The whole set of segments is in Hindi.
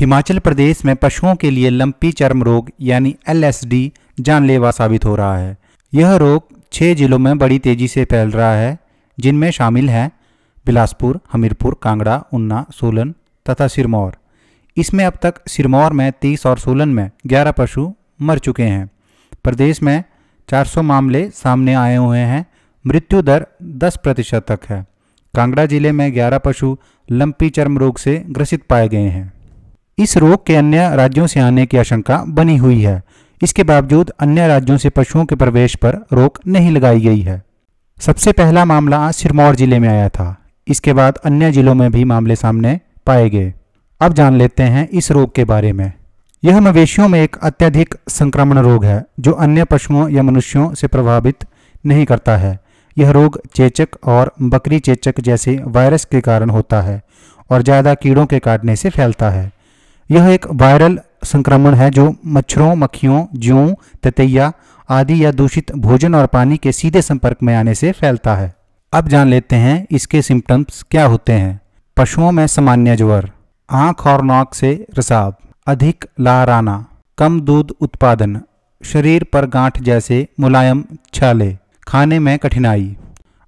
हिमाचल प्रदेश में पशुओं के लिए लंपी चर्म रोग यानी एल जानलेवा साबित हो रहा है यह रोग छः जिलों में बड़ी तेजी से फैल रहा है जिनमें शामिल हैं बिलासपुर हमीरपुर कांगड़ा उन्ना सोलन तथा सिरमौर इसमें अब तक सिरमौर में 30 और सोलन में 11 पशु मर चुके हैं प्रदेश में 400 मामले सामने आए हुए हैं मृत्यु दर 10 प्रतिशत तक है कांगड़ा जिले में 11 पशु लंपी चर्म रोग से ग्रसित पाए गए हैं इस रोग के अन्य राज्यों से आने की आशंका बनी हुई है इसके बावजूद अन्य राज्यों से पशुओं के प्रवेश पर रोक नहीं लगाई गई है सबसे पहला मामला सिरमौर जिले में आया था इसके बाद अन्य जिलों में भी मामले सामने पाए गए अब जान लेते हैं इस रोग के बारे में यह मवेशियों में एक अत्यधिक संक्रमण रोग है जो अन्य पशुओं या मनुष्यों से प्रभावित नहीं करता है यह रोग चेचक और बकरी चेचक जैसे वायरस के कारण होता है और ज़्यादा कीड़ों के काटने से फैलता है यह एक वायरल संक्रमण है जो मच्छरों मक्खियों ज्यों ततैया आदि या दूषित भोजन और पानी के सीधे संपर्क में आने से फैलता है अब जान लेते हैं इसके सिम्टम्स क्या होते हैं पशुओं में सामान्य ज्वर आँख और नाक से रिसाव अधिक लाराना कम दूध उत्पादन शरीर पर गांठ जैसे मुलायम छाले खाने में कठिनाई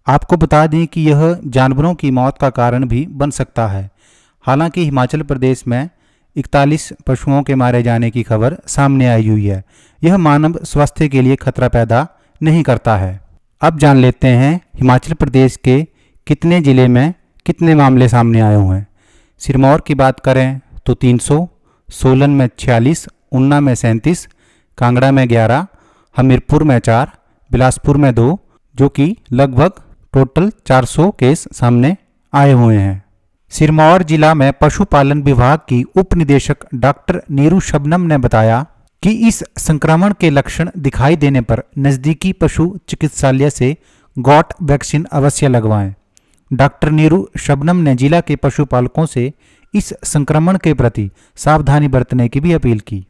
आपको बता दें कि यह जानवरों की मौत का कारण भी बन सकता है हालांकि हिमाचल प्रदेश में इकतालीस पशुओं के मारे जाने की खबर सामने आई हुई है यह मानव स्वास्थ्य के लिए खतरा पैदा नहीं करता है अब जान लेते हैं हिमाचल प्रदेश के कितने ज़िले में कितने मामले सामने आए हुए हैं सिरमौर की बात करें तो 300, सोलन में छियालीस ऊना में सैंतीस कांगड़ा में ग्यारह हमीरपुर में चार बिलासपुर में दो जो कि लगभग टोटल 400 केस सामने आए हुए हैं सिरमौर जिला में पशुपालन विभाग की उप निदेशक डॉक्टर नीरू शबनम ने बताया कि इस संक्रमण के लक्षण दिखाई देने पर नज़दीकी पशु चिकित्सालय से गॉट वैक्सीन अवश्य लगवाएं। डॉक्टर नीरू शबनम ने जिला के पशुपालकों से इस संक्रमण के प्रति सावधानी बरतने की भी अपील की